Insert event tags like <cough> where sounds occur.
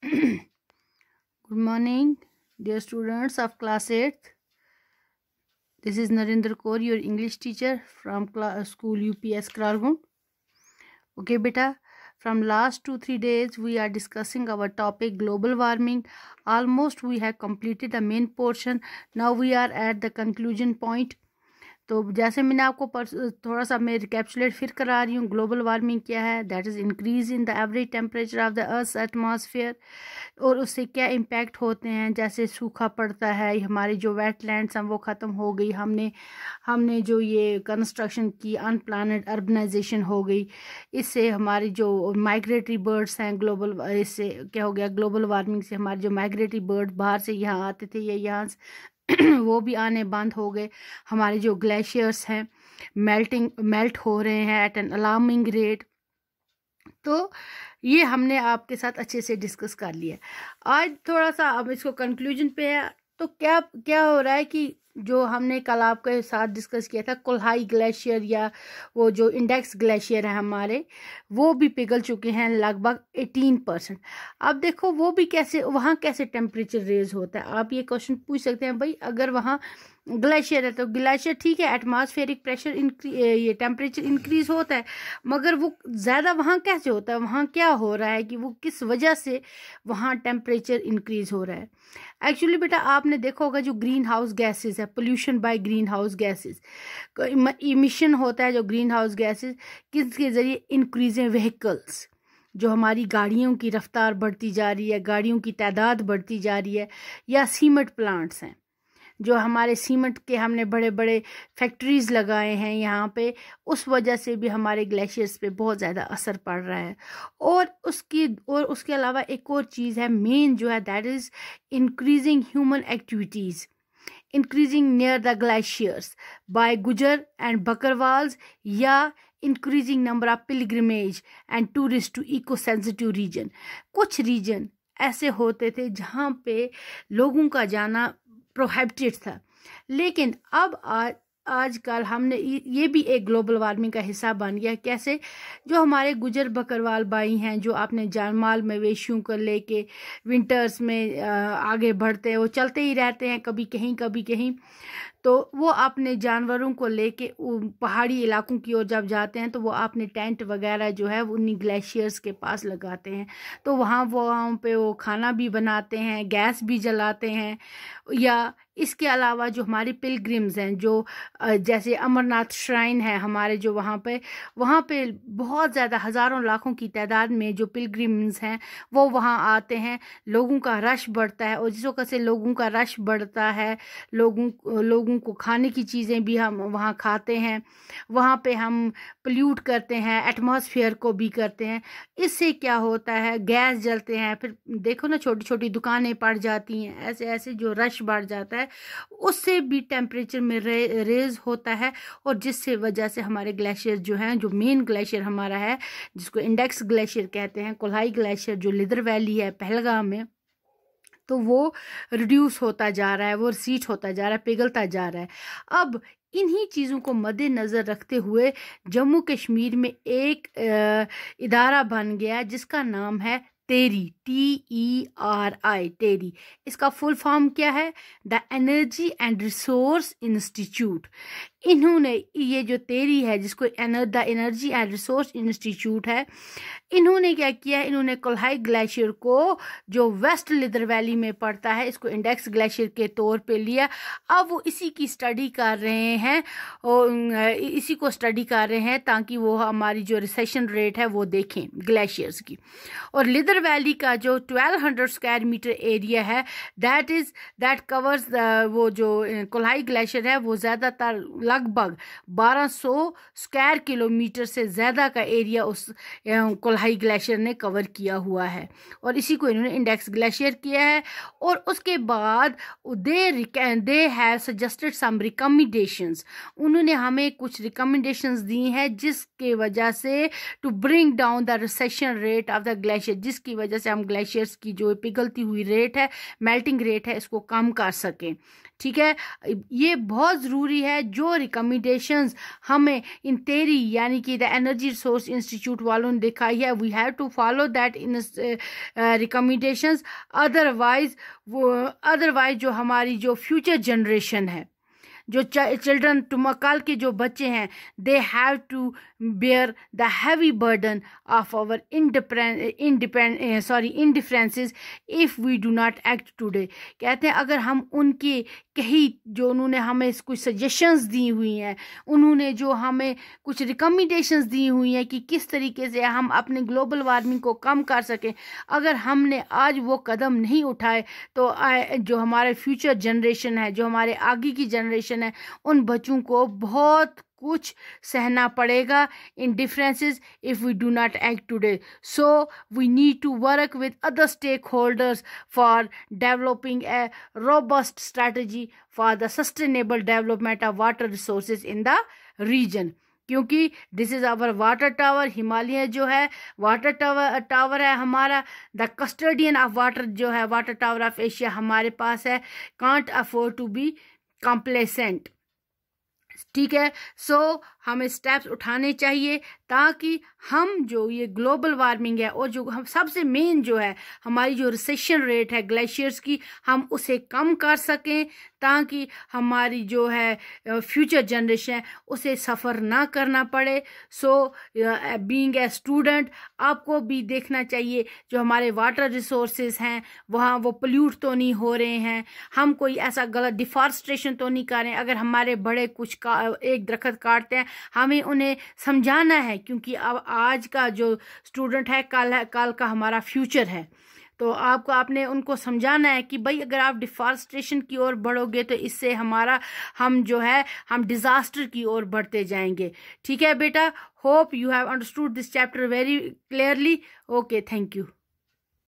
<clears throat> good morning dear students of class 8th this is narendra kaur your english teacher from class, uh, school ups kralgund okay beta from last 2 3 days we are discussing our topic global warming almost we have completed the main portion now we are at the conclusion point तो जैसे मैंने आपको थोड़ा सा मैं रिकेपचुलेट फिर करा रही हूँ ग्लोबल वार्मिंग क्या है that is increase in the average temperature of the earth atmosphere और उससे क्या इम्पेक्ट होते हैं जैसे सूखा पड़ता है हमारी जो वेट लैंड्स हैं वो ख़त्म हो गई हमने हमने जो ये कंस्ट्रक्शन की अनप्लानड अर्बनाइजेशन हो गई इससे हमारी जो माइग्रेटरी बर्ड्स हैं ग्लोबल इससे क्या हो गया ग्लोबल वार्मिंग से हमारे जो माइग्रेटरी बर्ड बाहर से यहाँ आते थे या यहाँ <clears throat> वो भी आने बंद हो गए हमारे जो ग्लेशियर्स हैं मेल्टिंग मेल्ट हो रहे हैं एट एन अलार्मिंग रेट तो ये हमने आपके साथ अच्छे से डिस्कस कर लिया आज थोड़ा सा अब इसको कंक्लूजन पे है तो क्या क्या हो रहा है कि जो हमने कल आपके साथ डिस्कस किया था कोल्हाई ग्लेशियर या वो जो इंडेक्स ग्लेशियर है हमारे वो भी पिघल चुके हैं लगभग एटीन परसेंट अब देखो वो भी कैसे वहाँ कैसे टेम्परेचर रेज होता है आप ये क्वेश्चन पूछ सकते हैं भाई अगर वहाँ ग्लेशियर है तो ग्लेशियर ठीक है एटमॉस्फेरिक प्रेशर इंक्री ये टेम्परेचर इंक्रीज होता है मगर वो ज़्यादा वहाँ कैसे होता है वहाँ क्या हो रहा है कि वो किस वजह से वहाँ टेम्परेचर इंक्रीज़ हो रहा है एक्चुअली बेटा आपने देखा होगा जो ग्रीन हाउस गैसेस है pollution by green house gases emission होता है जो ग्रीन हाउस गैसेस किसके ज़रिए इंक्रीजें व्हीकल्स जो हमारी गाड़ियों की रफ़्तार बढ़ती जा रही है गाड़ियों की तादाद बढ़ती जा रही है या सीमेंट प्लांट्स हैं जो हमारे सीमेंट के हमने बड़े बड़े फैक्ट्रीज़ लगाए हैं यहाँ पे उस वजह से भी हमारे ग्लेशियर्स पे बहुत ज़्यादा असर पड़ रहा है और उसकी और उसके अलावा एक और चीज़ है मेन जो है that is increasing human activities increasing near the glaciers by Gujjar and Bakarwals या increasing number of pilgrimage and tourist to eco sensitive region कुछ रीजन ऐसे होते थे जहाँ पे लोगों का जाना प्रोहेबिटेड था लेकिन अब आज आजकल हमने ये भी एक ग्लोबल वार्मिंग का हिस्सा बन गया कैसे जो हमारे गुजर बकरवाल भाई हैं जो अपने जानमाल मवेशियों को लेके विंटर्स में आगे बढ़ते हैं वो चलते ही रहते हैं कभी कहीं कभी कहीं तो वो अपने जानवरों को लेके पहाड़ी इलाकों की ओर जब जाते हैं तो वो अपने टेंट वगैरह जो है उन्हीं ग्लेशियर्स के पास लगाते हैं तो वहाँ वहाँ पे वो खाना भी बनाते हैं गैस भी जलाते हैं या इसके अलावा जो हमारी पिलग्रिम्स हैं जो जैसे अमरनाथ श्राइन है हमारे जो वहाँ पे वहाँ पे बहुत ज़्यादा हज़ारों लाखों की तादाद में जो पिलग्रिम्स हैं वो वहाँ आते हैं लोगों का रश बढ़ता है और जिस वक्त से लोगों का रश बढ़ता है लोगों लोगों को खाने की चीज़ें भी हम वहाँ खाते हैं वहाँ पर हम पल्यूट करते हैं एटमोसफियर को भी करते हैं इससे क्या होता है गैस जलते हैं फिर देखो ना छोटी छोटी दुकानें पड़ जाती हैं ऐसे ऐसे जो रश बढ़ जाता है है उससे भी टेम्परेचर में रे, रेज होता है और जिससे वजह से हमारे ग्लेशियर जो हैं जो मेन ग्लेशियर हमारा है जिसको इंडेक्स ग्लेशियर कहते हैं कोल्हाई ग्लेशियर जो लिदर वैली है पहलगाम में तो वो रिड्यूस होता जा रहा है वो सीट होता जा रहा है पिघलता जा रहा है अब इन्हीं चीज़ों को मद्देनज़र रखते हुए जम्मू कश्मीर में एक इदारा बन गया जिसका नाम है TERI T E e R I TERI इसका फुल फॉर्म क्या है the energy and resource institute इन्होंने ये जो तेरी है जिसको the energy and resource institute है इन्होंने क्या किया है इन्होंने कोल्हाई ग्लेशियर को जो वेस्ट लिदर वैली में पड़ता है इसको इंडेक्स ग्लेशियर के तौर पे लिया अब वो इसी की स्टडी कर रहे हैं और इसी को स्टडी कर रहे हैं ताकि वो हमारी जो रिसेशन रेट है वो देखें ग्लेशियर्स की और लिदर वैली का जो हंड्रेड स्क्वायर मीटर एरिया है दैट इज़ दैट कवर्स वो जो कोल्हाई ग्लेशियर है वो ज़्यादातर लगभग 1200 स्क्वायर किलोमीटर से ज़्यादा का एरिया उस कोल्हाई ग्लेशियर ने कवर किया हुआ है और इसी को इन्होंने इंडेक्स ग्लेशियर किया है और उसके बाद they they have suggested some recommendations उन्होंने हमें कुछ रिकमेंडेशंस दी हैं जिसके वजह से to bring down the recession rate of the glacier जिसकी वजह से हम ग्लेशियर्स की जो पिघलती हुई रेट है मेल्टिंग रेट है इसको कम कर सकें ठीक है ये बहुत ज़रूरी है जो रिकमेंडेशंस हमें इन तेरी यानी कि द एनर्जी रिसोर्स इंस्टीट्यूट वालों ने दिखाई है we have to follow that in recommendations otherwise वो अदरवाइज जो हमारी जो फ्यूचर जनरेशन है जो चिल्ड्रन टुमा के जो बच्चे हैं they have to bear the heavy burden of our independ sorry indifferences if we do not act today कहते हैं अगर हम उनके कही जो उन्होंने हमें कुछ सजेशंस दी हुई हैं उन्होंने जो हमें कुछ रिकमेंडेशंस दी हुई हैं कि किस तरीके से हम अपने ग्लोबल वार्मिंग को कम कर सकें अगर हमने आज वो कदम नहीं उठाए तो जो हमारे फ्यूचर जनरेशन है जो हमारे आगे की जनरेशन जनरेशन है उन बच्चों को बहुत कुछ सहना पड़ेगा indifferences if we do not act today so we need to work with other stakeholders for developing a robust strategy for the sustainable development of water resource in the region क्योंकि this is our water tower Himalaya जो है water tower tower है हमारा the custodian of water जो है water tower of Asia हमारे पास है can't afford to be complacent ठीक है सो so, हमें स्टेप्स उठाने चाहिए ताकि हम जो ये ग्लोबल वार्मिंग है और जो हम सबसे मेन जो है हमारी जो रिसेशन रेट है ग्लेशियर्स की हम उसे कम कर सकें ताकि हमारी जो है फ्यूचर जनरेशन उसे सफ़र ना करना पड़े सो बीइंग ए स्टूडेंट आपको भी देखना चाहिए जो हमारे वाटर रिसोर्स हैं वहाँ वो पोल्यूट तो नहीं हो रहे हैं हम कोई ऐसा गलत डिफॉरस्ट्रेशन तो नहीं करें अगर हमारे बड़े कुछ एक दरख्त काटते हैं हमें उन्हें समझाना है क्योंकि अब आज का जो स्टूडेंट है कल है कल का हमारा फ्यूचर है तो आपको आपने उनको समझाना है कि भाई अगर आप डिफॉरस्टेशन की ओर बढ़ोगे तो इससे हमारा हम जो है हम डिज़ास्टर की ओर बढ़ते जाएंगे ठीक है बेटा hope you have understood this chapter very clearly okay thank you